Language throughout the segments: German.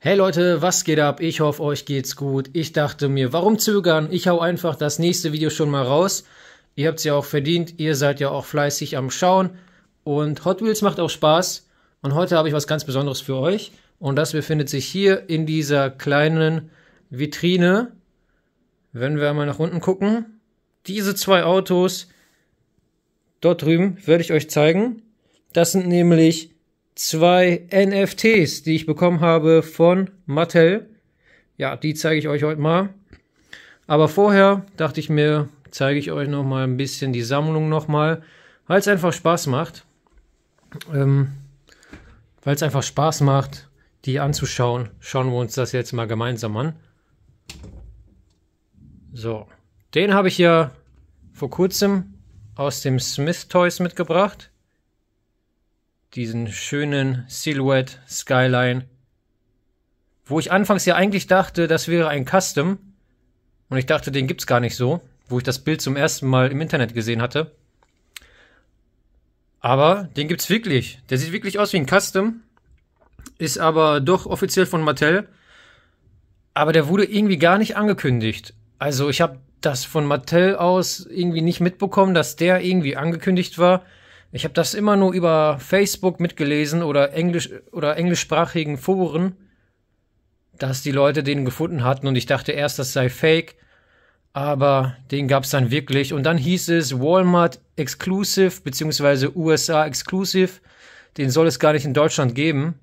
Hey Leute, was geht ab? Ich hoffe, euch geht's gut. Ich dachte mir, warum zögern? Ich hau einfach das nächste Video schon mal raus. Ihr habt's ja auch verdient, ihr seid ja auch fleißig am Schauen. Und Hot Wheels macht auch Spaß. Und heute habe ich was ganz Besonderes für euch. Und das befindet sich hier in dieser kleinen Vitrine. Wenn wir einmal nach unten gucken. Diese zwei Autos dort drüben werde ich euch zeigen. Das sind nämlich zwei NFTs, die ich bekommen habe von Mattel. Ja, die zeige ich euch heute mal. Aber vorher dachte ich mir, zeige ich euch noch mal ein bisschen die Sammlung noch mal, weil es einfach Spaß macht. Ähm, weil es einfach Spaß macht, die anzuschauen. Schauen wir uns das jetzt mal gemeinsam an. So, den habe ich ja vor kurzem aus dem Smith Toys mitgebracht diesen schönen Silhouette Skyline, wo ich anfangs ja eigentlich dachte, das wäre ein Custom und ich dachte, den gibt's gar nicht so, wo ich das Bild zum ersten Mal im Internet gesehen hatte. Aber den gibt's wirklich. Der sieht wirklich aus wie ein Custom, ist aber doch offiziell von Mattel. Aber der wurde irgendwie gar nicht angekündigt. Also ich habe das von Mattel aus irgendwie nicht mitbekommen, dass der irgendwie angekündigt war. Ich habe das immer nur über Facebook mitgelesen oder Englisch oder englischsprachigen Foren, dass die Leute den gefunden hatten und ich dachte erst, das sei fake, aber den gab es dann wirklich und dann hieß es Walmart Exclusive bzw. USA Exclusive, den soll es gar nicht in Deutschland geben.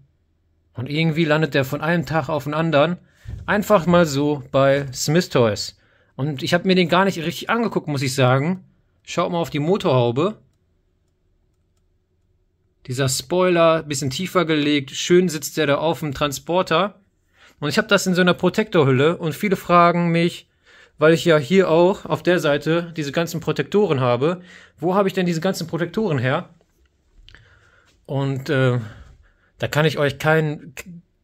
Und irgendwie landet der von einem Tag auf den anderen einfach mal so bei Smith Toys. Und ich habe mir den gar nicht richtig angeguckt, muss ich sagen. Schaut mal auf die Motorhaube dieser Spoiler, bisschen tiefer gelegt, schön sitzt der da auf dem Transporter. Und ich habe das in so einer Protektorhülle und viele fragen mich, weil ich ja hier auch auf der Seite diese ganzen Protektoren habe, wo habe ich denn diese ganzen Protektoren her? Und äh, da kann ich euch kein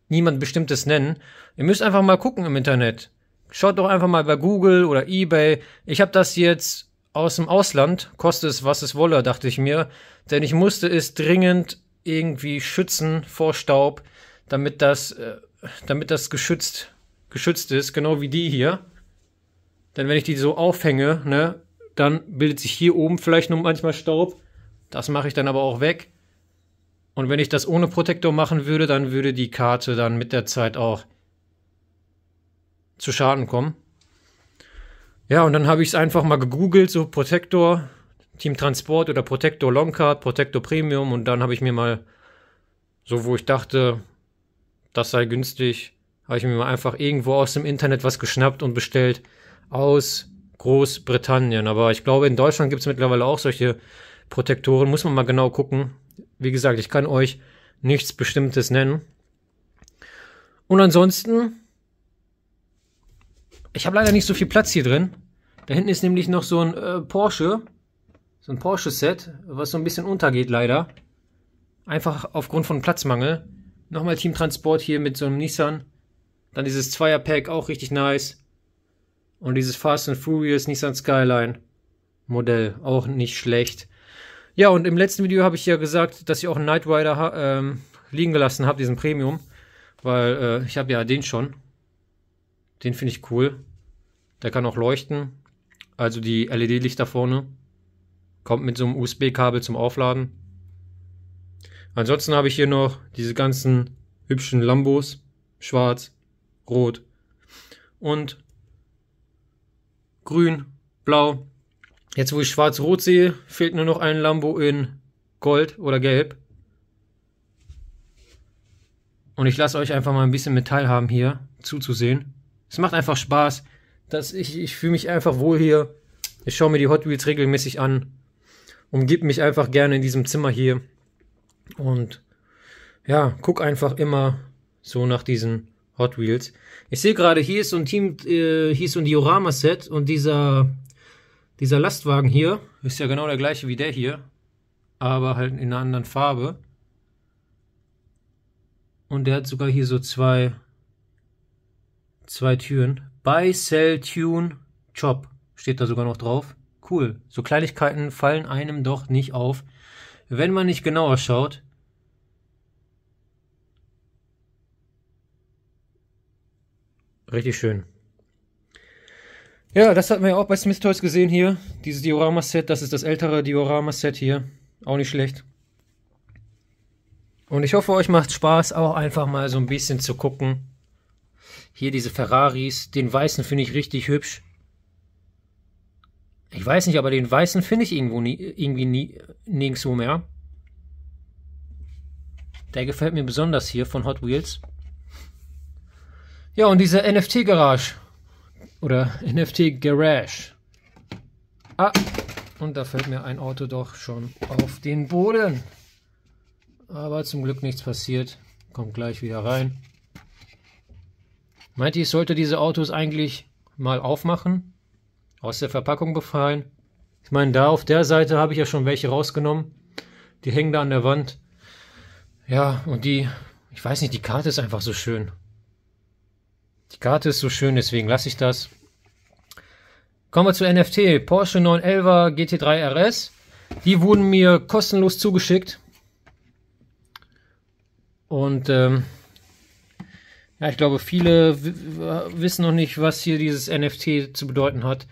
niemand bestimmtes nennen. Ihr müsst einfach mal gucken im Internet. Schaut doch einfach mal bei Google oder eBay. Ich habe das jetzt aus dem Ausland, koste es, was es wolle, dachte ich mir, denn ich musste es dringend irgendwie schützen vor Staub, damit das, äh, damit das geschützt, geschützt ist, genau wie die hier. Denn wenn ich die so aufhänge, ne, dann bildet sich hier oben vielleicht nur manchmal Staub. Das mache ich dann aber auch weg. Und wenn ich das ohne Protektor machen würde, dann würde die Karte dann mit der Zeit auch zu Schaden kommen. Ja, und dann habe ich es einfach mal gegoogelt, so Protector, Team Transport oder Protector Longcard, Protector Premium und dann habe ich mir mal so, wo ich dachte, das sei günstig, habe ich mir mal einfach irgendwo aus dem Internet was geschnappt und bestellt aus Großbritannien. Aber ich glaube, in Deutschland gibt es mittlerweile auch solche Protektoren. Muss man mal genau gucken. Wie gesagt, ich kann euch nichts Bestimmtes nennen. Und ansonsten ich habe leider nicht so viel Platz hier drin. Da hinten ist nämlich noch so ein äh, Porsche. So ein Porsche-Set, was so ein bisschen untergeht leider. Einfach aufgrund von Platzmangel. Nochmal Teamtransport hier mit so einem Nissan. Dann dieses Zweier-Pack, auch richtig nice. Und dieses Fast and Furious Nissan Skyline Modell, auch nicht schlecht. Ja, und im letzten Video habe ich ja gesagt, dass ich auch einen Knight Rider ähm, liegen gelassen habe, diesen Premium. Weil äh, ich habe ja den schon. Den finde ich cool. Der kann auch leuchten. Also die LED-Lichter vorne. Kommt mit so einem USB-Kabel zum Aufladen. Ansonsten habe ich hier noch diese ganzen hübschen Lambos. Schwarz, Rot und Grün, Blau. Jetzt, wo ich Schwarz-Rot sehe, fehlt nur noch ein Lambo in Gold oder Gelb. Und ich lasse euch einfach mal ein bisschen Metall haben hier zuzusehen. Es macht einfach Spaß. Dass ich ich fühle mich einfach wohl hier. Ich schaue mir die Hot Wheels regelmäßig an. Umgib mich einfach gerne in diesem Zimmer hier. Und ja, guck einfach immer so nach diesen Hot Wheels. Ich sehe gerade, hier ist so ein Team, äh, hier ist so ein Diorama-Set und dieser, dieser Lastwagen hier ist ja genau der gleiche wie der hier, aber halt in einer anderen Farbe. Und der hat sogar hier so zwei Zwei Türen. Buy, sell, tune, chop. Steht da sogar noch drauf. Cool. So Kleinigkeiten fallen einem doch nicht auf, wenn man nicht genauer schaut. Richtig schön. Ja, das hatten wir ja auch bei Smith Toys gesehen hier. Dieses Diorama-Set, das ist das ältere Diorama-Set hier. Auch nicht schlecht. Und ich hoffe, euch macht Spaß, auch einfach mal so ein bisschen zu gucken, hier diese Ferraris. Den weißen finde ich richtig hübsch. Ich weiß nicht, aber den weißen finde ich irgendwo nie, irgendwie nie, nirgendwo mehr. Der gefällt mir besonders hier von Hot Wheels. Ja, und diese NFT-Garage. Oder NFT-Garage. Ah, und da fällt mir ein Auto doch schon auf den Boden. Aber zum Glück nichts passiert. Kommt gleich wieder rein. Meint ihr, ich sollte diese Autos eigentlich mal aufmachen, aus der Verpackung befreien? Ich meine, da auf der Seite habe ich ja schon welche rausgenommen. Die hängen da an der Wand. Ja, und die, ich weiß nicht, die Karte ist einfach so schön. Die Karte ist so schön, deswegen lasse ich das. Kommen wir zu NFT. Porsche 911 GT3 RS. Die wurden mir kostenlos zugeschickt. Und ähm, ja, ich glaube, viele wissen noch nicht, was hier dieses NFT zu bedeuten hat.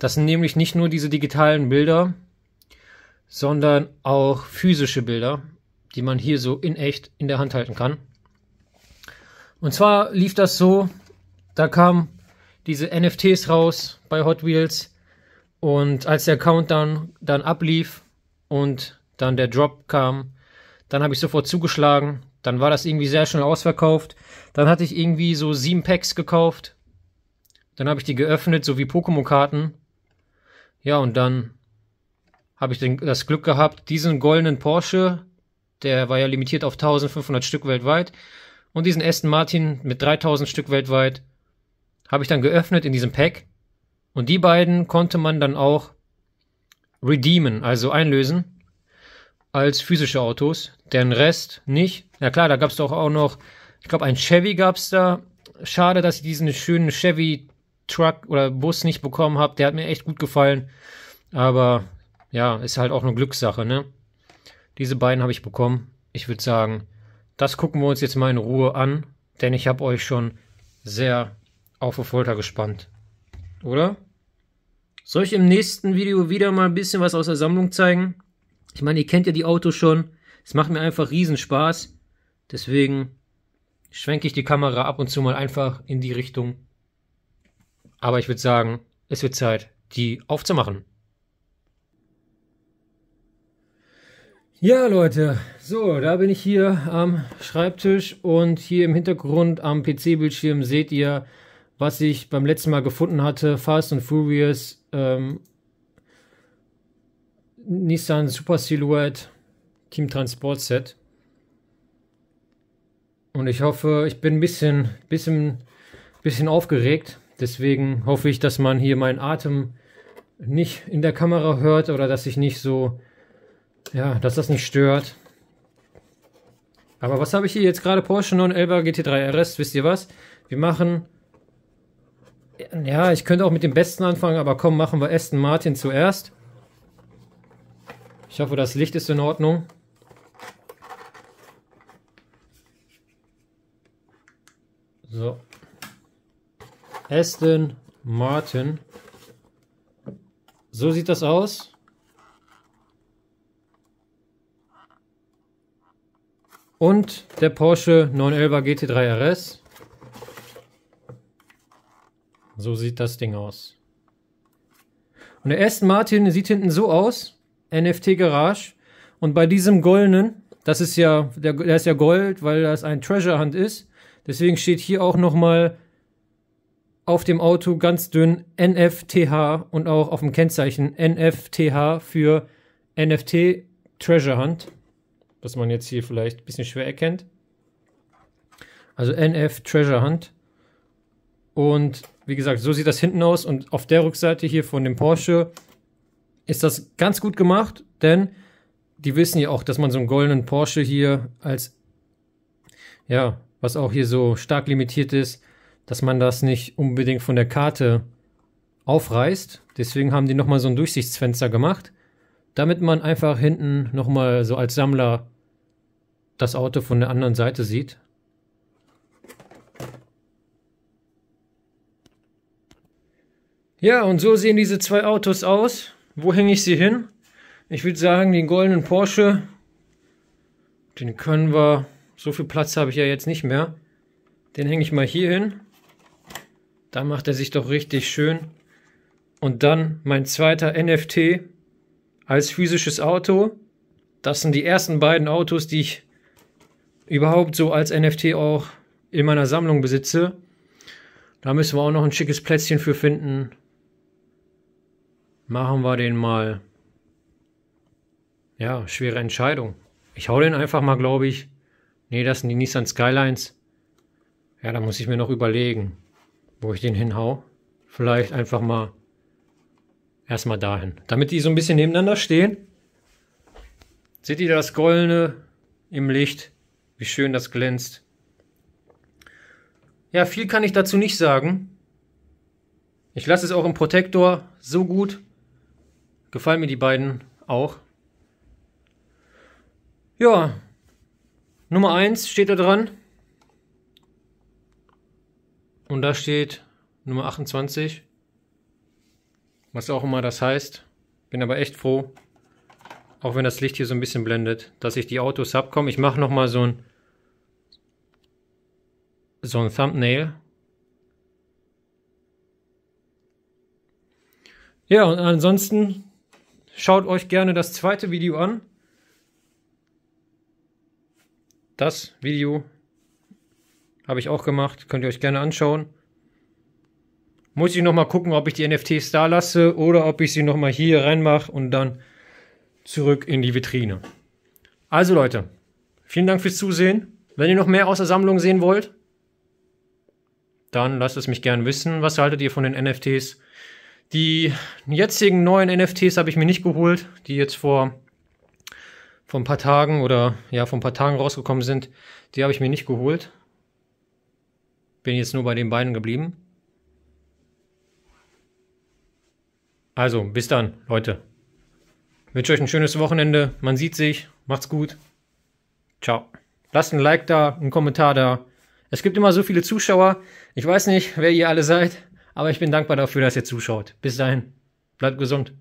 Das sind nämlich nicht nur diese digitalen Bilder, sondern auch physische Bilder, die man hier so in echt in der Hand halten kann. Und zwar lief das so, da kamen diese NFTs raus bei Hot Wheels und als der Countdown dann ablief und dann der Drop kam, dann habe ich sofort zugeschlagen. Dann war das irgendwie sehr schnell ausverkauft. Dann hatte ich irgendwie so sieben Packs gekauft. Dann habe ich die geöffnet, so wie Pokémon-Karten. Ja, und dann habe ich den, das Glück gehabt, diesen goldenen Porsche, der war ja limitiert auf 1500 Stück weltweit, und diesen Aston Martin mit 3000 Stück weltweit, habe ich dann geöffnet in diesem Pack. Und die beiden konnte man dann auch redeemen, also einlösen als physische Autos. Den Rest nicht. Na klar, da gab es doch auch noch, ich glaube, ein Chevy gab es da. Schade, dass ich diesen schönen Chevy Truck oder Bus nicht bekommen habe. Der hat mir echt gut gefallen. Aber ja, ist halt auch eine Glückssache, ne? Diese beiden habe ich bekommen. Ich würde sagen, das gucken wir uns jetzt mal in Ruhe an, denn ich habe euch schon sehr auf die Folter gespannt. Oder? Soll ich im nächsten Video wieder mal ein bisschen was aus der Sammlung zeigen? Ich meine, ihr kennt ja die Autos schon. Es macht mir einfach Riesenspaß. Deswegen schwenke ich die Kamera ab und zu mal einfach in die Richtung. Aber ich würde sagen, es wird Zeit, die aufzumachen. Ja, Leute, so, da bin ich hier am Schreibtisch und hier im Hintergrund am PC-Bildschirm seht ihr, was ich beim letzten Mal gefunden hatte, Fast and Furious ähm, Nissan Super Silhouette Team Transport Set. Und ich hoffe, ich bin ein bisschen, bisschen, bisschen aufgeregt. Deswegen hoffe ich, dass man hier meinen Atem nicht in der Kamera hört oder dass ich nicht so, ja, dass das nicht stört. Aber was habe ich hier jetzt gerade? Porsche 911 GT3 RS, wisst ihr was? Wir machen, ja, ich könnte auch mit dem Besten anfangen, aber komm, machen wir Aston Martin zuerst. Ich hoffe, das Licht ist in Ordnung. So. Aston Martin. So sieht das aus. Und der Porsche 911 GT3 RS. So sieht das Ding aus. Und der Aston Martin sieht hinten so aus. NFT Garage. Und bei diesem goldenen, das ist ja, der, der ist ja Gold, weil das ein Treasure Hunt ist. Deswegen steht hier auch nochmal auf dem Auto ganz dünn NFTH und auch auf dem Kennzeichen NFTH für NFT Treasure Hunt. Was man jetzt hier vielleicht ein bisschen schwer erkennt. Also NF Treasure Hunt. Und wie gesagt, so sieht das hinten aus. Und auf der Rückseite hier von dem Porsche ist das ganz gut gemacht, denn die wissen ja auch, dass man so einen goldenen Porsche hier als, ja, was auch hier so stark limitiert ist, dass man das nicht unbedingt von der Karte aufreißt. Deswegen haben die nochmal so ein Durchsichtsfenster gemacht, damit man einfach hinten nochmal so als Sammler das Auto von der anderen Seite sieht. Ja, und so sehen diese zwei Autos aus. Wo hänge ich sie hin? Ich würde sagen, den goldenen Porsche, den können wir, so viel Platz habe ich ja jetzt nicht mehr. Den hänge ich mal hier hin. Da macht er sich doch richtig schön. Und dann mein zweiter NFT als physisches Auto. Das sind die ersten beiden Autos, die ich überhaupt so als NFT auch in meiner Sammlung besitze. Da müssen wir auch noch ein schickes Plätzchen für finden machen wir den mal. Ja, schwere Entscheidung. Ich hau den einfach mal, glaube ich. Nee, das sind die Nissan Skylines. Ja, da muss ich mir noch überlegen, wo ich den hinhau. Vielleicht einfach mal erstmal dahin. Damit die so ein bisschen nebeneinander stehen. Seht ihr das Goldene im Licht? Wie schön das glänzt. Ja, viel kann ich dazu nicht sagen. Ich lasse es auch im Protektor so gut, Gefallen mir die beiden auch. Ja, Nummer 1 steht da dran. Und da steht Nummer 28. Was auch immer das heißt. Bin aber echt froh, auch wenn das Licht hier so ein bisschen blendet, dass ich die Autos abkomme. Ich mache nochmal so ein, so ein Thumbnail. Ja, und ansonsten Schaut euch gerne das zweite Video an. Das Video habe ich auch gemacht, könnt ihr euch gerne anschauen. Muss ich nochmal gucken, ob ich die NFTs da lasse oder ob ich sie nochmal hier reinmache und dann zurück in die Vitrine. Also Leute, vielen Dank fürs Zusehen. Wenn ihr noch mehr aus der Sammlung sehen wollt, dann lasst es mich gerne wissen. Was haltet ihr von den NFTs? Die jetzigen neuen NFTs habe ich mir nicht geholt, die jetzt vor, vor ein paar Tagen oder ja, vor ein paar Tagen rausgekommen sind. Die habe ich mir nicht geholt. Bin jetzt nur bei den beiden geblieben. Also, bis dann, Leute. Ich wünsche euch ein schönes Wochenende. Man sieht sich. Macht's gut. Ciao. Lasst ein Like da, einen Kommentar da. Es gibt immer so viele Zuschauer. Ich weiß nicht, wer ihr alle seid. Aber ich bin dankbar dafür, dass ihr zuschaut. Bis dahin, bleibt gesund.